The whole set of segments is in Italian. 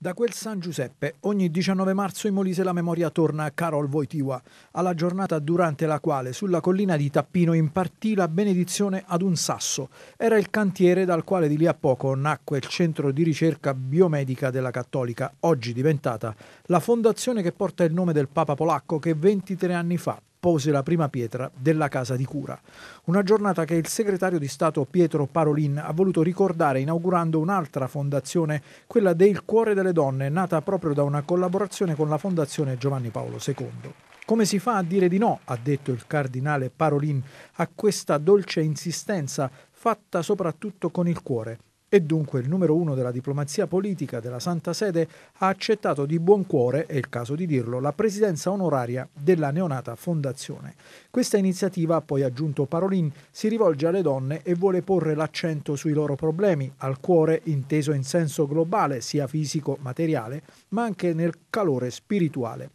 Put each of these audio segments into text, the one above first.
Da quel San Giuseppe ogni 19 marzo in Molise la memoria torna a Carol Voitiva, alla giornata durante la quale sulla collina di Tappino impartì la benedizione ad un sasso. Era il cantiere dal quale di lì a poco nacque il centro di ricerca biomedica della Cattolica, oggi diventata la fondazione che porta il nome del Papa polacco che 23 anni fa pose la prima pietra della casa di cura. Una giornata che il segretario di Stato Pietro Parolin ha voluto ricordare inaugurando un'altra fondazione, quella del Cuore delle Donne, nata proprio da una collaborazione con la Fondazione Giovanni Paolo II. Come si fa a dire di no, ha detto il cardinale Parolin, a questa dolce insistenza fatta soprattutto con il cuore, e dunque il numero uno della diplomazia politica della Santa Sede ha accettato di buon cuore, è il caso di dirlo, la presidenza onoraria della neonata fondazione. Questa iniziativa, ha poi aggiunto Parolin, si rivolge alle donne e vuole porre l'accento sui loro problemi, al cuore inteso in senso globale, sia fisico, materiale, ma anche nel calore spirituale.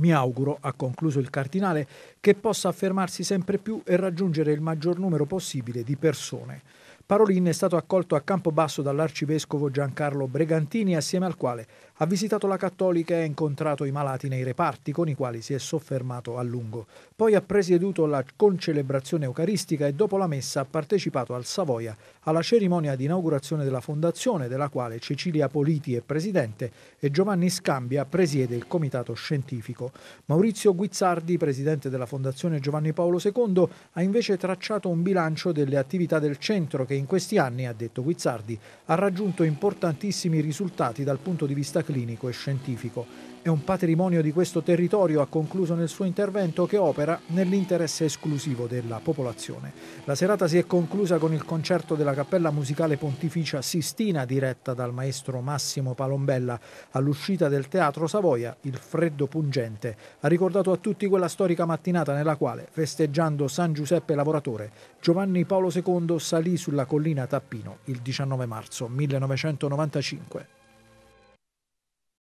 Mi auguro, ha concluso il cardinale, che possa affermarsi sempre più e raggiungere il maggior numero possibile di persone. Parolin è stato accolto a Campobasso dall'arcivescovo Giancarlo Bregantini, assieme al quale ha visitato la Cattolica e ha incontrato i malati nei reparti, con i quali si è soffermato a lungo. Poi ha presieduto la concelebrazione eucaristica e dopo la messa ha partecipato al Savoia alla cerimonia di inaugurazione della fondazione, della quale Cecilia Politi è presidente e Giovanni Scambia presiede il comitato scientifico. Maurizio Guizzardi, presidente della Fondazione Giovanni Paolo II, ha invece tracciato un bilancio delle attività del centro che in questi anni, ha detto Guizzardi, ha raggiunto importantissimi risultati dal punto di vista clinico e scientifico. È un patrimonio di questo territorio, ha concluso nel suo intervento, che opera nell'interesse esclusivo della popolazione. La serata si è conclusa con il concerto della Cappella Musicale Pontificia Sistina, diretta dal maestro Massimo Palombella. All'uscita del Teatro Savoia, il freddo pungente ha ricordato a tutti quella storica mattinata nella quale, festeggiando San Giuseppe Lavoratore, Giovanni Paolo II salì sulla collina Tappino il 19 marzo 1995.